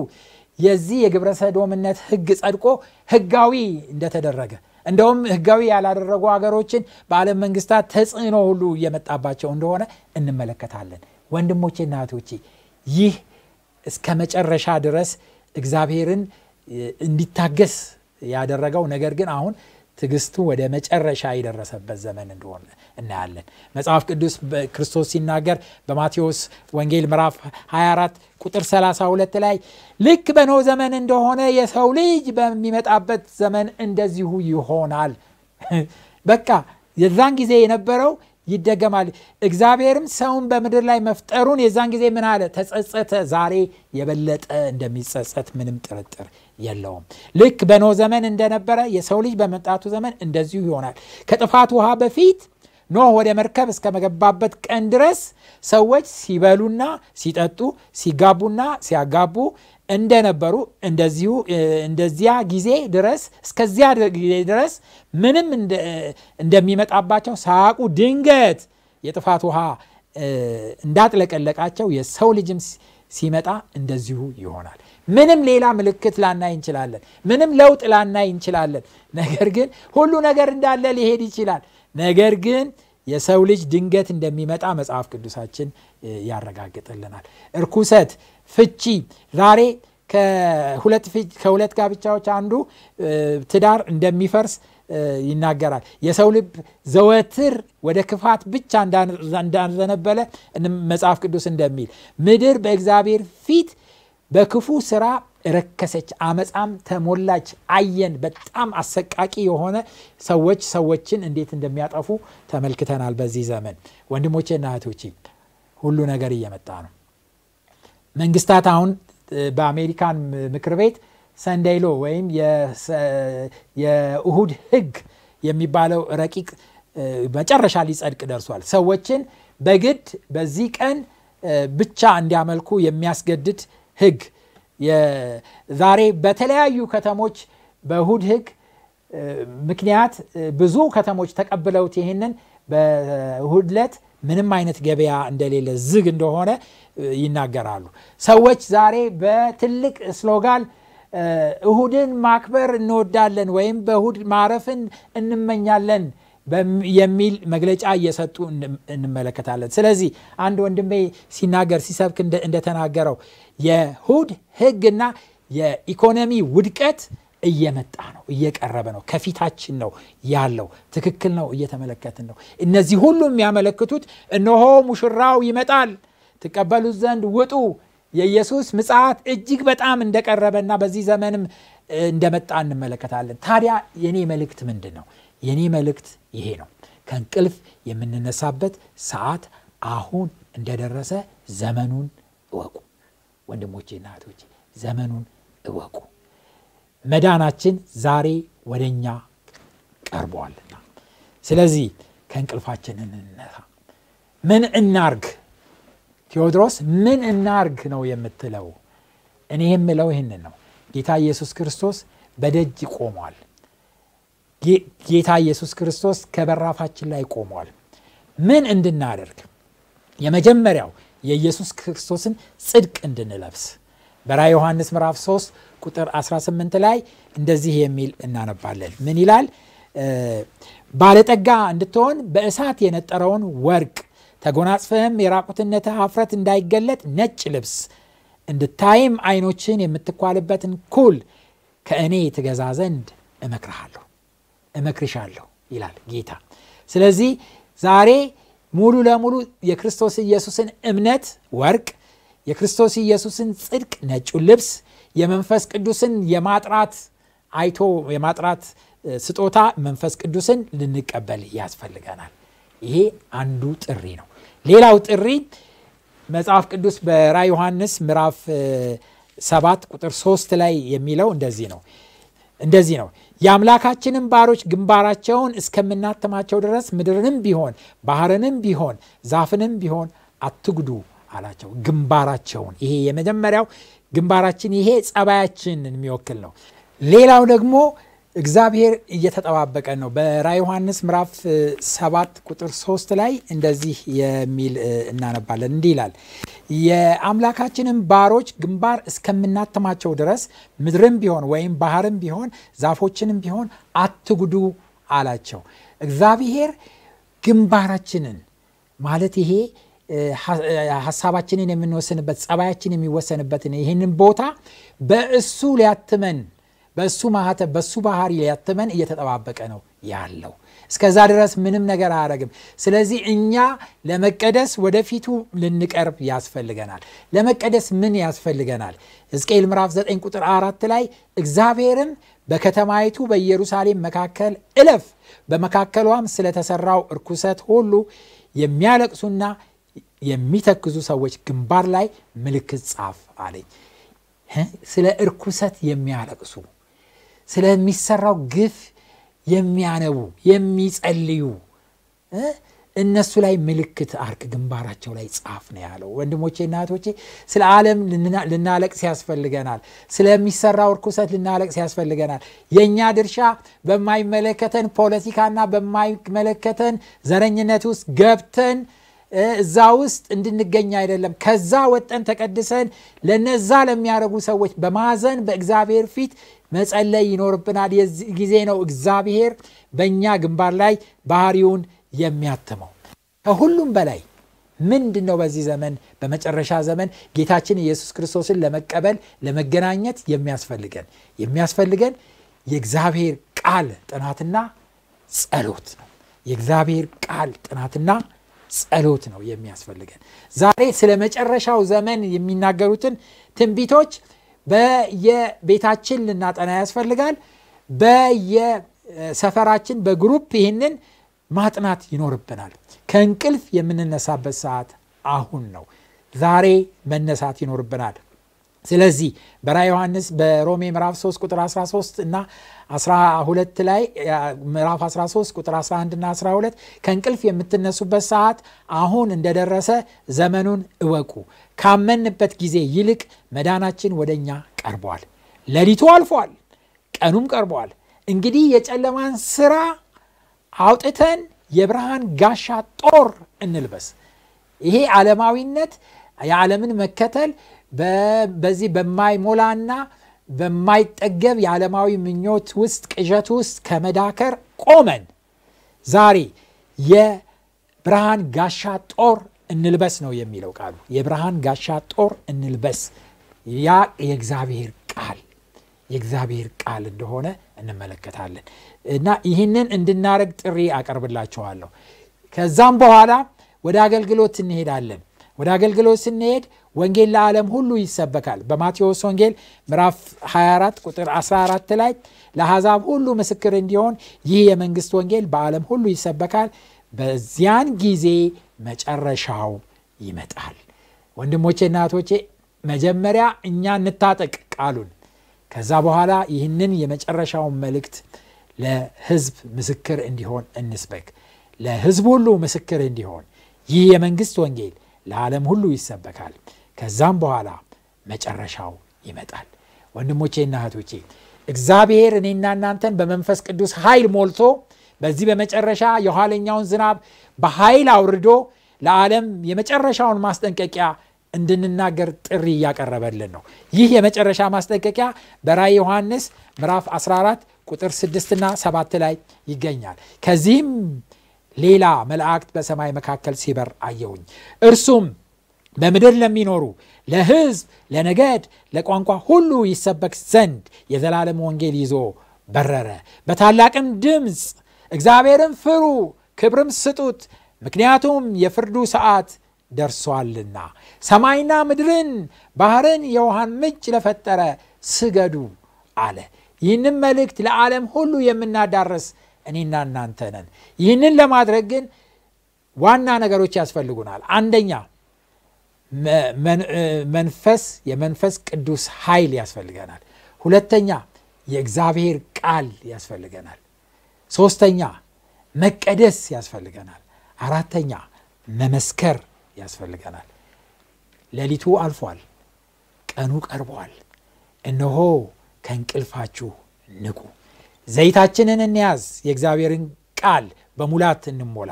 የዚህ የግብረ ሰዶምነት ህግ ጸድቆ ህጋዊ እንደተደረገ እንደውም ህጋዊ ያላደረጉ ሀገሮችን በዓለም መንግስታት ተጽዕኖ ሁሉ እየመጣባቸው እንደሆነ እንመለከታለን። ወንድሞቼ እህቶቼ ይህ እስከ መጨረሻ ድረስ እግዚአብሔርን እንዲታገስ ያደረገው ነገር ግን አሁን ትግስቱ ወደ መጨረሻ የደረሰበት ዘመን እንደሆነ እናያለን መጽሐፍ ቅዱስ ክርስቶስ ሲናገር በማቴዎስ ወንጌል ምዕራፍ 24 ቁጥር 32 ላይ ልክ በኖ ዘመን እንደሆነ የሰው ልጅ በሚመጣበት ዘመን እንደዚሁ ይሆናል በቃ የዛን ጊዜ የነበረው ይደገማል እግዚአብሔርም ሰውን በምድር ላይ መፍጠሩን የዛን ጊዜ ምን አለ ተጸጸተ ዛሬ የበለጠ እንደሚጸጸት ምንም ጥርጥር የለውም። ልክ በኖ ዘመን እንደነበረ የሰው ልጅ በመጣቱ ዘመን እንደዚሁ ይሆናል። ከጥፋት ውሃ በፊት ኖህ ወደ መርከብ እስከመገባበት ቀን ድረስ ሰዎች ሲበሉና ሲጠጡ ሲጋቡና ሲያጋቡ እንደነበሩ እንደዚሁ እንደዚያ ጊዜ ድረስ እስከዚያ ጊዜ ድረስ ምንም እንደሚመጣባቸው ሳቁ ድንገት የጥፋት ውሃ እንዳጥለቀለቃቸው የሰው ልጅም ሲመጣ እንደዚሁ ይሆናል። ምንም ሌላ ምልክት ላናይ እንችላለን። ምንም ለውጥ ላናይ እንችላለን። ነገር ግን ሁሉ ነገር እንዳለ ሊሄድ ይችላል። ነገር ግን የሰው ልጅ ድንገት እንደሚመጣ መጽሐፍ ቅዱሳችን ያረጋግጥልናል። እርኩሰት፣ ፍቺ፣ ዛሬ ከሁለት ጋብቻዎች አንዱ ትዳር እንደሚፈርስ ይናገራል። የሰው ልብ ዘወትር ወደ ክፋት ብቻ እንዳዘነበለ መጽሐፍ ቅዱስ እንደሚል ምድር በእግዚአብሔር ፊት በክፉ ስራ ረከሰች፣ አመፃም ተሞላች። አየን። በጣም አሰቃቂ የሆነ ሰዎች ሰዎችን እንዴት እንደሚያጠፉ ተመልክተናል። በዚህ ዘመን ወንድሞቼና እህቶቼ ሁሉ ነገር እየመጣ ነው። መንግስታት አሁን በአሜሪካን ምክር ቤት ሰንደይሎ ወይም የእሁድ ህግ የሚባለው ረቂቅ መጨረሻ ሊጸድቅ ደርሷል። ሰዎችን በግድ በዚህ ቀን ብቻ እንዲያመልኩ የሚያስገድድ ህግ ዛሬ በተለያዩ ከተሞች በእሁድ ህግ ምክንያት ብዙ ከተሞች ተቀብለውት ይህንን በሁድለት ምንም አይነት ገበያ እንደሌለ ዝግ እንደሆነ ይናገራሉ። ሰዎች ዛሬ በትልቅ ስሎጋል እሁድን ማክበር እንወዳለን ወይም በእሁድ ማረፍን እንመኛለን የሚል መግለጫ እየሰጡ እንመለከታለን። ስለዚህ አንድ ወንድሜ ሲናገር ሲሰብክ እንደተናገረው የሁድ ህግና የኢኮኖሚ ውድቀት እየመጣ ነው፣ እየቀረበ ነው፣ ከፊታችን ነው ያለው። ትክክል ነው፣ እየተመለከትን ነው። እነዚህ ሁሉ የሚያመለክቱት እነሆ ሙሽራው ይመጣል፣ ትቀበሉት ዘንድ ውጡ የኢየሱስ ምጽት እጅግ በጣም እንደቀረበና በዚህ ዘመንም እንደመጣ እንመለከታለን። ታዲያ የኔ መልእክት ምንድን ነው? የኔ መልእክት ይሄ ነው። ከእንቅልፍ የምንነሳበት ሰዓት አሁን እንደደረሰ ዘመኑን እወቁ። ና እህቶቼ ዘመኑን እወቁ። መዳናችን ዛሬ ወደ እኛ ቀርበዋልና፣ ስለዚህ ከእንቅልፋችን እንነሳ። ምን እናርግ? ቴዎድሮስ ምን እናርግ ነው የምትለው? እኔ የምለው ይህንን ነው። ጌታ ኢየሱስ ክርስቶስ በደጅ ቆሟል። ጌታ ኢየሱስ ክርስቶስ ከበራፋችን ላይ ቆሟል። ምን እንድናደርግ? የመጀመሪያው የኢየሱስ ክርስቶስን ጽድቅ እንድንለብስ በራ ዮሐንስ ምዕራፍ 3 ቁጥር 18 ላይ እንደዚህ የሚል እናነባለን። ምን ይላል? ባለጠጋ እንድትሆን በእሳት የነጠረውን ወርቅ ተጎናጽፈህም የራቁትነትህ አፍረት እንዳይገለጥ ነጭ ልብስ እንድታይም አይኖችን የምትኳልበትን ኩል ከእኔ ትገዛ ዘንድ እመክርሃለሁ እመክርሻለሁ ይላል ጌታ ስለዚህ ዛሬ ሙሉ ለሙሉ የክርስቶስ ኢየሱስን እምነት ወርቅ የክርስቶስ ኢየሱስን ጽድቅ ነጩ ልብስ የመንፈስ ቅዱስን የማጥራት አይቶ የማጥራት ስጦታ መንፈስ ቅዱስን ልንቀበል ያስፈልገናል ይሄ አንዱ ጥሪ ነው ሌላው ጥሪ መጽሐፍ ቅዱስ በራ ዮሐንስ ምዕራፍ ሰባት ቁጥር ሶስት ላይ የሚለው እንደዚህ ነው እንደዚህ ነው የአምላካችንን ባሮች ግንባራቸውን እስከምናተማቸው ድረስ ምድርንም ቢሆን ባህርንም ቢሆን ዛፍንም ቢሆን አትጉዱ አላቸው ግንባራቸውን ይሄ የመጀመሪያው ግንባራችን ይሄ ጸባያችን የሚወክል ነው ሌላው ደግሞ እግዚአብሔር እየተጠባበቀ ነው። በራ ዮሐንስ ምዕራፍ 7 ቁጥር 3 ላይ እንደዚህ የሚል እናነባለን። እንዲህ ይላል፣ የአምላካችንን ባሮች ግንባር እስከምናተማቸው ድረስ ምድርም ቢሆን ወይም ባህርም ቢሆን ዛፎችንም ቢሆን አትጉዱ አላቸው። እግዚአብሔር ግንባራችንን ማለት ይሄ ሀሳባችንን የምንወስንበት ጸባያችን የሚወሰንበትን ይህንን ቦታ በእሱ ሊያትመን በእሱ ማህተብ በእሱ ባህሪ ሊያትመን እየተጠባበቀ ነው ያለው እስከዛ ድረስ ምንም ነገር አያደረግም ስለዚህ እኛ ለመቀደስ ወደፊቱ ልንቀርብ ያስፈልገናል ለመቀደስ ምን ያስፈልገናል እዝቅኤል ምዕራፍ 9 ቁጥር 4 ላይ እግዚአብሔርም በከተማይቱ በኢየሩሳሌም መካከል እለፍ በመካከሏም ስለተሰራው እርኩሰት ሁሉ የሚያለቅሱና የሚተክዙ ሰዎች ግንባር ላይ ምልክት ጻፍ አለኝ ስለ እርኩሰት የሚያለቅሱ ስለሚሰራው ግፍ የሚያነቡ የሚጸልዩ እነሱ ላይ ምልክት አርክ ግንባራቸው ላይ ጻፍ ነው ያለው። ወንድሞቼና እህቶቼ ስለ ዓለም ልናለቅስ ያስፈልገናል። ስለሚሰራው እርኩሰት ልናለቅስ ያስፈልገናል። የእኛ ድርሻ በማይመለከተን ፖለቲካና በማይመለከተን ዘረኝነት ውስጥ ገብተን እዛ ውስጥ እንድንገኝ አይደለም። ከዛ ወጠን ተቀድሰን ለነዛ ለሚያደረጉ ሰዎች በማዘን በእግዚአብሔር ፊት መጸለይ ይኖርብናል። የዚህ ጊዜ ነው እግዚአብሔር በእኛ ግንባር ላይ ባህሪውን የሚያትመው። ከሁሉም በላይ ምንድን ነው በዚህ ዘመን በመጨረሻ ዘመን ጌታችን ኢየሱስ ክርስቶስን ለመቀበል ለመገናኘት የሚያስፈልገን የሚያስፈልገን የእግዚአብሔር ቃል ጥናትና ጸሎት ነው። የእግዚአብሔር ቃል ጥናትና ጸሎት ነው የሚያስፈልገን። ዛሬ ስለ መጨረሻው ዘመን የሚናገሩትን ትንቢቶች በየቤታችን ልናጠና ያስፈልጋል። በየሰፈራችን በግሩፕ ይህንን ማጥናት ይኖርብናል። ከእንቅልፍ የምንነሳበት ሰዓት አሁን ነው። ዛሬ መነሳት ይኖርብናል። ስለዚህ በራ ዮሐንስ በሮሜ ምዕራፍ 3 ቁጥር 13 እና 12 ላይ ምዕራፍ 13 ቁጥር 11 እና 12 ከእንቅልፍ የምትነሱበት ሰዓት አሁን እንደደረሰ ዘመኑን እወቁ። ካመንበት ጊዜ ይልቅ መዳናችን ወደ እኛ ቀርቧል። ለሊቱ አልፏል፣ ቀኑም ቀርቧል። እንግዲህ የጨለማን ስራ አውጥተን የብርሃን ጋሻ ጦር እንልበስ። ይሄ ዓለማዊነት የዓለምን መከተል በዚህ በማይሞላና በማይጠገብ የዓለማዊ ምኞት ውስጥ ቅዠት ውስጥ ከመዳከር ቆመን ዛሬ የብርሃን ጋሻ ጦር እንልበስ ነው የሚለው ቃሉ። የብርሃን ጋሻ ጦር እንልበስ። ያ የእግዚአብሔር ቃል የእግዚአብሔር ቃል እንደሆነ እንመለከታለን እና ይህንን እንድናደርግ ጥሪ አቀርብላችኋለሁ። ከዛም በኋላ ወደ አገልግሎት እንሄዳለን። ወደ አገልግሎት ስንሄድ ወንጌል ለዓለም ሁሉ ይሰበካል። በማቴዎስ ወንጌል ምዕራፍ 24 ቁጥር 14 ላይ ለአሕዛብ ሁሉ ምስክር እንዲሆን ይህ የመንግስት ወንጌል በዓለም ሁሉ ይሰበካል፣ በዚያን ጊዜ መጨረሻው ይመጣል። ወንድሞቼ እናቶቼ መጀመሪያ እኛ እንታጠቅ ቃሉን፣ ከዛ በኋላ ይህንን የመጨረሻውን መልእክት ለህዝብ ምስክር እንዲሆን እንስበክ። ለህዝብ ሁሉ ምስክር እንዲሆን ይህ የመንግስት ወንጌል ለዓለም ሁሉ ይሰበካል። ከዛም በኋላ መጨረሻው ይመጣል። ወንድሞቼና እህቶቼ እግዚአብሔር እኔና እናንተን በመንፈስ ቅዱስ ኃይል ሞልቶ በዚህ በመጨረሻ የኋለኛውን ዝናብ በኃይል አውርዶ ለዓለም የመጨረሻውን ማስጠንቀቂያ እንድንናገር ጥሪ እያቀረበልን ነው። ይህ የመጨረሻ ማስጠንቀቂያ በራይ ዮሐንስ ምዕራፍ 14 ቁጥር 6 ና 7 ላይ ይገኛል። ከዚህም ሌላ መላእክት በሰማይ መካከል ሲበር አየውኝ። እርሱም በምድር ለሚኖሩ ለህዝብ ለነገድ፣ ለቋንቋ ሁሉ ይሰበክ ዘንድ የዘላለም ወንጌል ይዞ በረረ። በታላቅም ድምፅ እግዚአብሔርን ፍሩ፣ ክብርም ስጡት፣ ምክንያቱም የፍርዱ ሰዓት ደርሷልና። ሰማይና ምድርን ባህርን፣ የውሃን ምንጭ ለፈጠረ ስገዱ አለ። ይህንም መልእክት ለዓለም ሁሉ የምናዳረስ እኔና እናንተ ነን። ይህንን ለማድረግ ግን ዋና ነገሮች ያስፈልጉናል። አንደኛ መንፈስ የመንፈስ ቅዱስ ኃይል ያስፈልገናል። ሁለተኛ የእግዚአብሔር ቃል ያስፈልገናል። ሶስተኛ መቀደስ ያስፈልገናል። አራተኛ መመስከር ያስፈልገናል። ሌሊቱ አልፏል፣ ቀኑ ቀርቧል። እነሆ ከእንቅልፋችሁ ንቁ። ዘይታችንን እንያዝ፣ የእግዚአብሔርን ቃል በሙላት እንሞላ።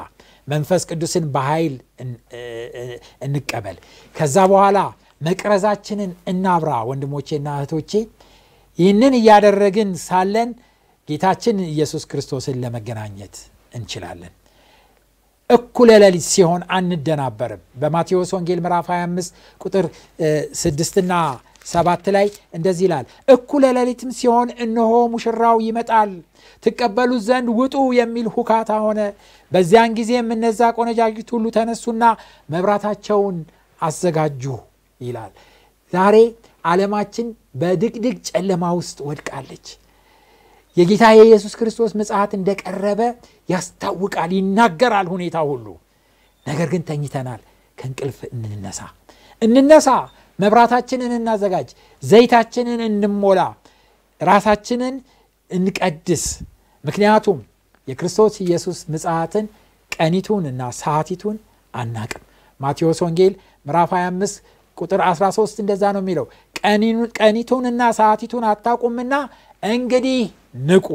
መንፈስ ቅዱስን በኃይል እንቀበል። ከዛ በኋላ መቅረዛችንን እናብራ። ወንድሞቼና እህቶቼ ይህንን እያደረግን ሳለን ጌታችን ኢየሱስ ክርስቶስን ለመገናኘት እንችላለን። እኩለ ሌሊት ሲሆን አንደናበርም። በማቴዎስ ወንጌል ምዕራፍ 25 ቁጥር 6ና ሰባት ላይ እንደዚህ ይላል እኩለ ሌሊትም ሲሆን እነሆ ሙሽራው ይመጣል ትቀበሉት ዘንድ ውጡ የሚል ሁካታ ሆነ በዚያን ጊዜም እነዛ ቆነጃጅት ሁሉ ተነሱና መብራታቸውን አዘጋጁ ይላል ዛሬ ዓለማችን በድቅድቅ ጨለማ ውስጥ ወድቃለች የጌታ የኢየሱስ ክርስቶስ ምጽሐት እንደቀረበ ያስታውቃል ይናገራል ሁኔታ ሁሉ ነገር ግን ተኝተናል ከእንቅልፍ እንነሳ እንነሳ መብራታችንን እናዘጋጅ፣ ዘይታችንን እንሞላ፣ ራሳችንን እንቀድስ። ምክንያቱም የክርስቶስ ኢየሱስ ምጽሐትን ቀኒቱን እና ሰዓቲቱን አናቅም። ማቴዎስ ወንጌል ምዕራፍ 25 ቁጥር 13 እንደዛ ነው የሚለው ቀኒቱን እና ሰዓቲቱን አታቁምና እንግዲህ ንቁ፣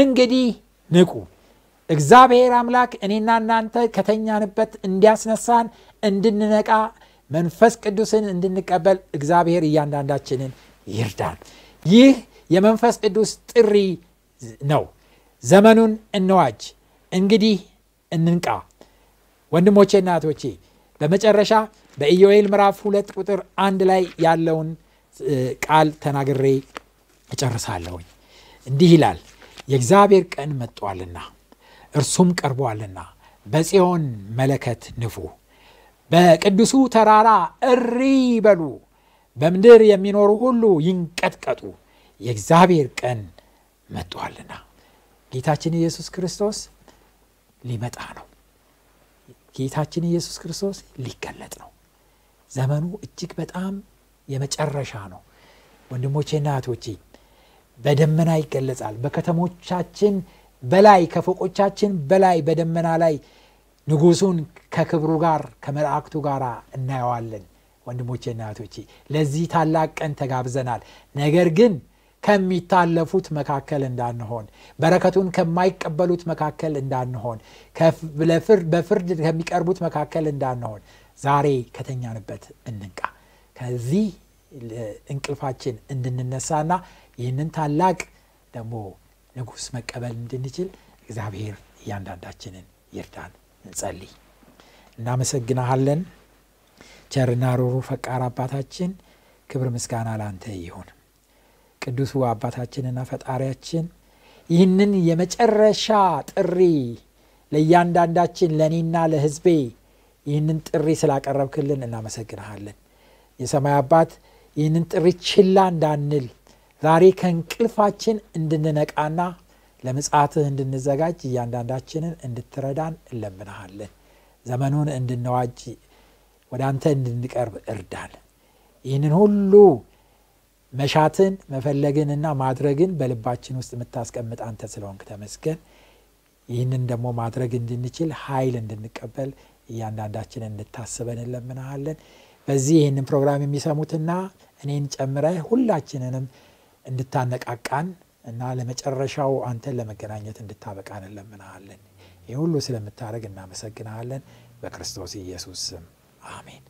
እንግዲህ ንቁ። እግዚአብሔር አምላክ እኔና እናንተ ከተኛንበት እንዲያስነሳን እንድንነቃ መንፈስ ቅዱስን እንድንቀበል እግዚአብሔር እያንዳንዳችንን ይርዳል ይህ የመንፈስ ቅዱስ ጥሪ ነው። ዘመኑን እንዋጅ። እንግዲህ እንንቃ። ወንድሞቼ እናቶቼ በመጨረሻ በኢዮኤል ምዕራፍ ሁለት ቁጥር አንድ ላይ ያለውን ቃል ተናግሬ እጨርሳለሁኝ። እንዲህ ይላል፣ የእግዚአብሔር ቀን መጧልና እርሱም ቀርቧልና በጽዮን መለከት ንፉ በቅዱሱ ተራራ እሪ በሉ፣ በምድር የሚኖሩ ሁሉ ይንቀጥቀጡ፣ የእግዚአብሔር ቀን መጥቷልና። ጌታችን ኢየሱስ ክርስቶስ ሊመጣ ነው። ጌታችን ኢየሱስ ክርስቶስ ሊገለጥ ነው። ዘመኑ እጅግ በጣም የመጨረሻ ነው። ና እህቶቼ በደመና ይገለጻል። በከተሞቻችን በላይ ከፎቆቻችን በላይ በደመና ላይ ንጉሱን ከክብሩ ጋር ከመላእክቱ ጋር እናየዋለን ወንድሞቼና እናቶች ለዚህ ታላቅ ቀን ተጋብዘናል ነገር ግን ከሚታለፉት መካከል እንዳንሆን በረከቱን ከማይቀበሉት መካከል እንዳንሆን በፍርድ ከሚቀርቡት መካከል እንዳንሆን ዛሬ ከተኛንበት እንንቃ ከዚህ እንቅልፋችን እንድንነሳና ይህንን ታላቅ ደግሞ ንጉሥ መቀበል እንድንችል እግዚአብሔር እያንዳንዳችንን ይርዳል። እንጸልይ። እናመሰግናሃለን ቸርና ሩሩ ፈቃር አባታችን፣ ክብር ምስጋና ላንተ ይሁን። ቅዱሱ አባታችንና ፈጣሪያችን ይህንን የመጨረሻ ጥሪ ለእያንዳንዳችን ለእኔና ለህዝቤ ይህንን ጥሪ ስላቀረብክልን እናመሰግንሃለን። የሰማይ አባት ይህንን ጥሪ ችላ እንዳንል ዛሬ ከእንቅልፋችን እንድንነቃና ለምጽአትህ እንድንዘጋጅ እያንዳንዳችንን እንድትረዳን እለምናሃለን ዘመኑን እንድንዋጅ ወደ አንተ እንድንቀርብ እርዳን። ይህንን ሁሉ መሻትን መፈለግንና ማድረግን በልባችን ውስጥ የምታስቀምጥ አንተ ስለሆንክ ተመስገን። ይህንን ደግሞ ማድረግ እንድንችል ኃይል እንድንቀበል እያንዳንዳችንን እንድታስበን እለምናሃለን በዚህ ይህንን ፕሮግራም የሚሰሙትና እኔን ጨምረ ሁላችንንም እንድታነቃቃን እና ለመጨረሻው አንተን ለመገናኘት እንድታበቃን እንለምናሃለን። ይህ ሁሉ ስለምታደረግ እናመሰግናሃለን። በክርስቶስ ኢየሱስ ስም አሜን።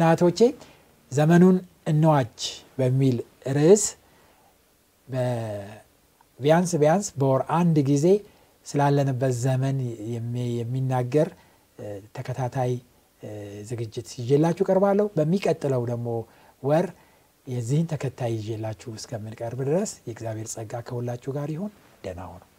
ና እህቶቼ ዘመኑን እንዋጅ በሚል ርዕስ ቢያንስ ቢያንስ በወር አንድ ጊዜ ስላለንበት ዘመን የሚናገር ተከታታይ ዝግጅት ይላችሁ ቀርባለሁ። በሚቀጥለው ደግሞ ወር የዚህን ተከታይ ይዤላችሁ እስከምንቀርብ ድረስ የእግዚአብሔር ጸጋ ከሁላችሁ ጋር ይሁን። ደህና